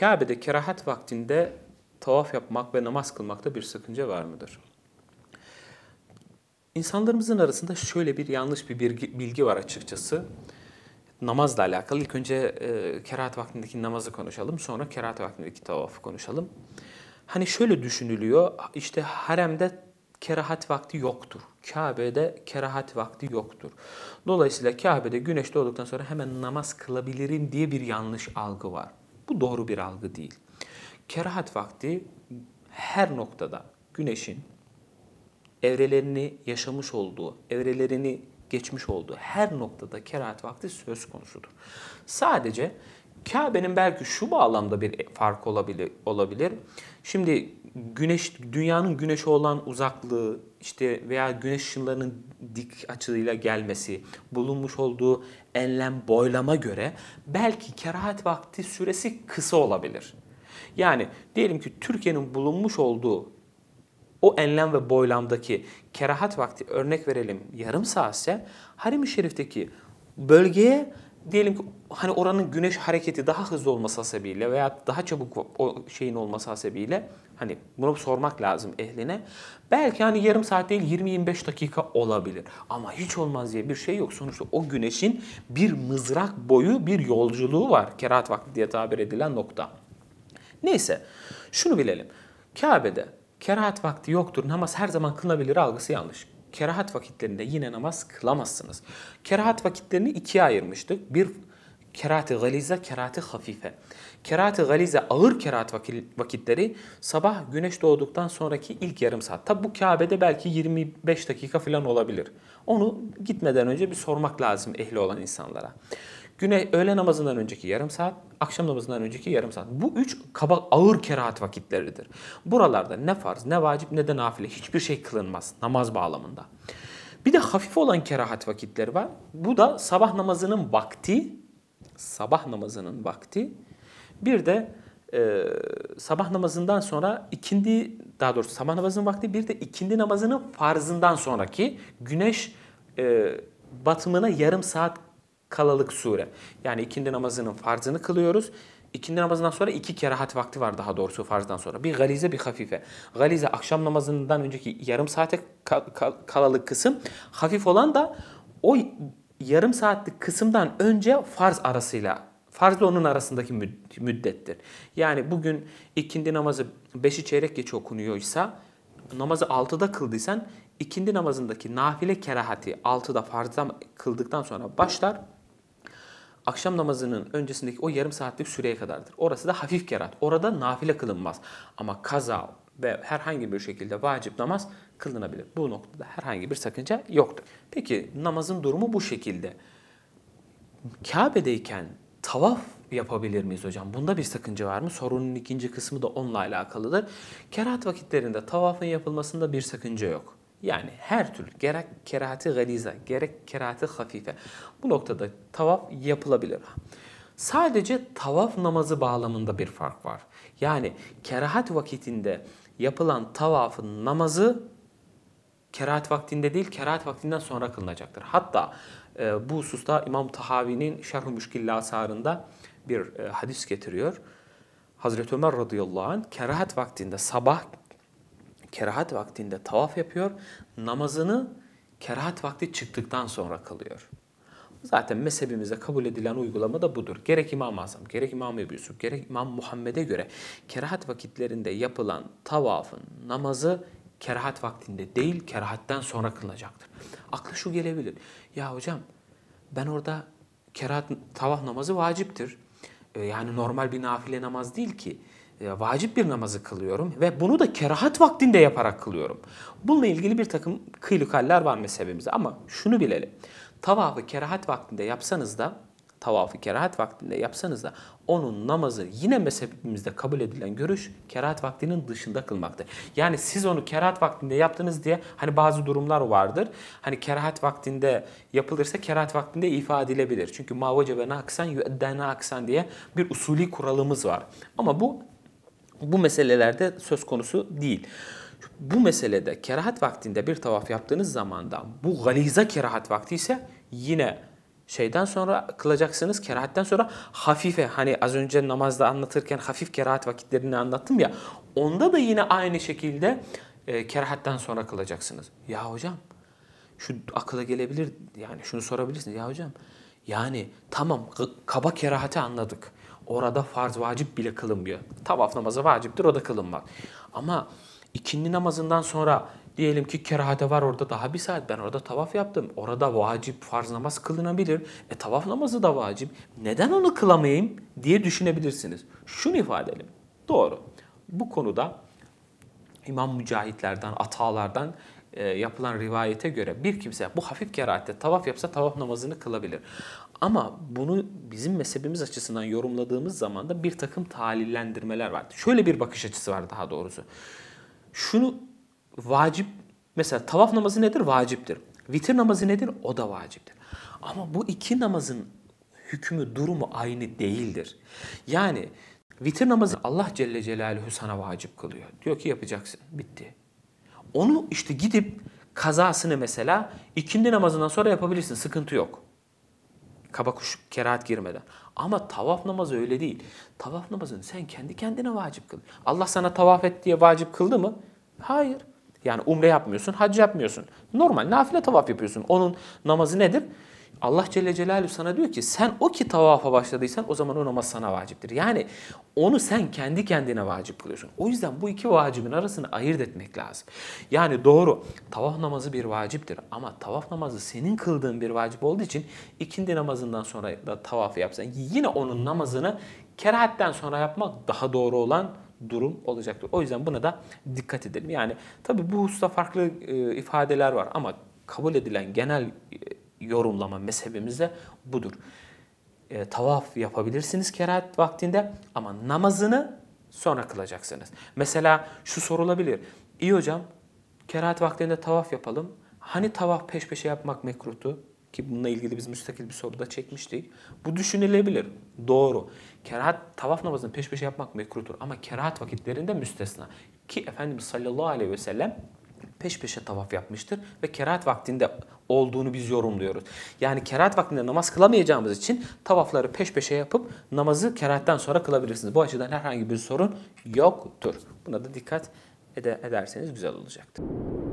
Kabe'de kerahat vaktinde tavaf yapmak ve namaz kılmakta bir sakınca var mıdır? İnsanlarımızın arasında şöyle bir yanlış bir bilgi, var açıkçası. Namazla alakalı İlk önce e, kerahat vaktindeki namazı konuşalım. Sonra kerahat vaktindeki tavafı konuşalım. Hani şöyle düşünülüyor. işte haremde kerahat vakti yoktur. Kabe'de kerahat vakti yoktur. Dolayısıyla Kabe'de güneş doğduktan sonra hemen namaz kılabilirim diye bir yanlış algı var. Bu doğru bir algı değil. Kerahat vakti her noktada güneşin evrelerini yaşamış olduğu, evrelerini geçmiş olduğu her noktada kerahat vakti söz konusudur. Sadece Kabe'nin belki şu bağlamda bir fark olabilir. olabilir. Şimdi güneş dünyanın güneşe olan uzaklığı işte veya güneş ışınlarının dik açıyla gelmesi, bulunmuş olduğu enlem boylama göre belki kerahat vakti süresi kısa olabilir. Yani diyelim ki Türkiye'nin bulunmuş olduğu o enlem ve boylamdaki kerahat vakti örnek verelim yarım saatse Harim-i Şerif'teki bölgeye diyelim ki hani oranın güneş hareketi daha hızlı olması hasebiyle veya daha çabuk o şeyin olması hasebiyle hani bunu sormak lazım ehline. Belki hani yarım saat değil 20-25 dakika olabilir. Ama hiç olmaz diye bir şey yok. Sonuçta o güneşin bir mızrak boyu bir yolculuğu var. Kerahat vakti diye tabir edilen nokta. Neyse şunu bilelim. Kabe'de kerahat vakti yoktur. Namaz her zaman kılınabilir algısı yanlış kerahat vakitlerinde yine namaz kılamazsınız. Kerahat vakitlerini ikiye ayırmıştık. Bir kerahati galize, kerahati hafife. Kerahati galize ağır kerahat vakitleri sabah güneş doğduktan sonraki ilk yarım saat. Tabi bu Kabe'de belki 25 dakika falan olabilir. Onu gitmeden önce bir sormak lazım ehli olan insanlara. Güne öğle namazından önceki yarım saat, akşam namazından önceki yarım saat. Bu üç kaba ağır kerahat vakitleridir. Buralarda ne farz, ne vacip, ne de nafile hiçbir şey kılınmaz namaz bağlamında. Bir de hafif olan kerahat vakitleri var. Bu da sabah namazının vakti, sabah namazının vakti. Bir de e, sabah namazından sonra ikindi, daha doğrusu sabah namazının vakti bir de ikindi namazının farzından sonraki güneş e, batımına yarım saat kalalık sure. Yani ikindi namazının farzını kılıyoruz. İkindi namazından sonra iki kerahat vakti var daha doğrusu farzdan sonra. Bir galize bir hafife. Galize akşam namazından önceki yarım saate kalalık kısım. Hafif olan da o yarım saatlik kısımdan önce farz arasıyla Farz ve onun arasındaki müddettir. Yani bugün ikindi namazı 5'i çeyrek geç okunuyorsa namazı altıda kıldıysan ikindi namazındaki nafile kerahati altıda farzdan kıldıktan sonra başlar akşam namazının öncesindeki o yarım saatlik süreye kadardır. Orası da hafif kerat. Orada nafile kılınmaz. Ama kaza ve herhangi bir şekilde vacip namaz kılınabilir. Bu noktada herhangi bir sakınca yoktur. Peki namazın durumu bu şekilde. Kabe'deyken tavaf yapabilir miyiz hocam? Bunda bir sakınca var mı? Sorunun ikinci kısmı da onunla alakalıdır. Kerat vakitlerinde tavafın yapılmasında bir sakınca yok. Yani her türlü gerek kerahati galize, gerek kerahati hafife bu noktada tavaf yapılabilir. Sadece tavaf namazı bağlamında bir fark var. Yani kerahat vakitinde yapılan tavafın namazı kerahat vaktinde değil, kerahat vaktinden sonra kılınacaktır. Hatta e, bu hususta İmam Tahavi'nin Şerh-ı Müşkilli Asarı'nda bir e, hadis getiriyor. Hazreti Ömer radıyallahu anh kerahat vaktinde sabah kerahat vaktinde tavaf yapıyor. Namazını kerahat vakti çıktıktan sonra kılıyor. Zaten mezhebimize kabul edilen uygulama da budur. Gerek i̇mam Azam, gerek İmam Ebu Yusuf, gerek İmam Muhammed'e göre kerahat vakitlerinde yapılan tavafın namazı kerahat vaktinde değil, kerahatten sonra kılınacaktır. Aklı şu gelebilir. Ya hocam ben orada kerahat tavaf namazı vaciptir. E, yani normal bir nafile namaz değil ki. E, vacip bir namazı kılıyorum ve bunu da kerahat vaktinde yaparak kılıyorum. Bununla ilgili bir takım kıylıkaller var mezhebimizde ama şunu bilelim. Tavafı kerahat vaktinde yapsanız da tavafı kerahat vaktinde yapsanız da onun namazı yine mezhebimizde kabul edilen görüş kerahat vaktinin dışında kılmaktır. Yani siz onu kerahat vaktinde yaptınız diye hani bazı durumlar vardır. Hani kerahat vaktinde yapılırsa kerahat vaktinde ifade edilebilir. Çünkü mavace ve naksan yüedde naksan diye bir usuli kuralımız var. Ama bu bu meselelerde söz konusu değil. Bu meselede kerahat vaktinde bir tavaf yaptığınız zamandan bu galiza kerahat vakti ise yine şeyden sonra kılacaksınız kerahatten sonra hafife hani az önce namazda anlatırken hafif kerahat vakitlerini anlattım ya onda da yine aynı şekilde e, kerahatten sonra kılacaksınız. Ya hocam şu akıla gelebilir yani şunu sorabilirsiniz ya hocam yani tamam kaba kerahati anladık orada farz vacip bile kılınmıyor. Tavaf namazı vaciptir o da kılınmaz. Ama ikindi namazından sonra diyelim ki kerahate var orada daha bir saat ben orada tavaf yaptım. Orada vacip farz namaz kılınabilir. E tavaf namazı da vacip. Neden onu kılamayayım diye düşünebilirsiniz. Şunu ifade edelim. Doğru. Bu konuda İmam Mücahitlerden, atalardan e, yapılan rivayete göre bir kimse bu hafif kerahatte tavaf yapsa tavaf namazını kılabilir. Ama bunu bizim mezhebimiz açısından yorumladığımız zaman da bir takım talillendirmeler vardı. Şöyle bir bakış açısı var daha doğrusu. Şunu vacip, mesela tavaf namazı nedir? Vaciptir. Vitir namazı nedir? O da vaciptir. Ama bu iki namazın hükmü, durumu aynı değildir. Yani vitir namazı Allah Celle Celaluhu sana vacip kılıyor. Diyor ki yapacaksın. Bitti. Onu işte gidip kazasını mesela ikindi namazından sonra yapabilirsin. Sıkıntı yok. Kaba kuş kerahat girmeden. Ama tavaf namazı öyle değil. Tavaf namazını sen kendi kendine vacip kıl. Allah sana tavaf et diye vacip kıldı mı? Hayır. Yani umre yapmıyorsun, hac yapmıyorsun. Normal nafile tavaf yapıyorsun. Onun namazı nedir? Allah Celle Celaluhu sana diyor ki sen o ki tavafa başladıysan o zaman o namaz sana vaciptir. Yani onu sen kendi kendine vacip kılıyorsun. O yüzden bu iki vacibin arasını ayırt etmek lazım. Yani doğru tavaf namazı bir vaciptir ama tavaf namazı senin kıldığın bir vacip olduğu için ikindi namazından sonra da tavafı yapsan yine onun namazını kerahatten sonra yapmak daha doğru olan durum olacaktır. O yüzden buna da dikkat edelim. Yani tabi bu hususta farklı e, ifadeler var ama kabul edilen genel e, yorumlama mezhebimiz de budur. E, tavaf yapabilirsiniz kerahat vaktinde ama namazını sonra kılacaksınız. Mesela şu sorulabilir. İyi hocam kerahat vaktinde tavaf yapalım. Hani tavaf peş peşe yapmak mekruhtu? Ki bununla ilgili biz müstakil bir soruda çekmiştik. Bu düşünülebilir. Doğru. Kerahat tavaf namazını peş peşe yapmak mekruhtur. Ama kerahat vakitlerinde müstesna. Ki Efendimiz sallallahu aleyhi ve sellem peş peşe tavaf yapmıştır ve kerahat vaktinde olduğunu biz yorumluyoruz. Yani kerahat vaktinde namaz kılamayacağımız için tavafları peş peşe yapıp namazı kerahatten sonra kılabilirsiniz. Bu açıdan herhangi bir sorun yoktur. Buna da dikkat ederseniz güzel olacaktır.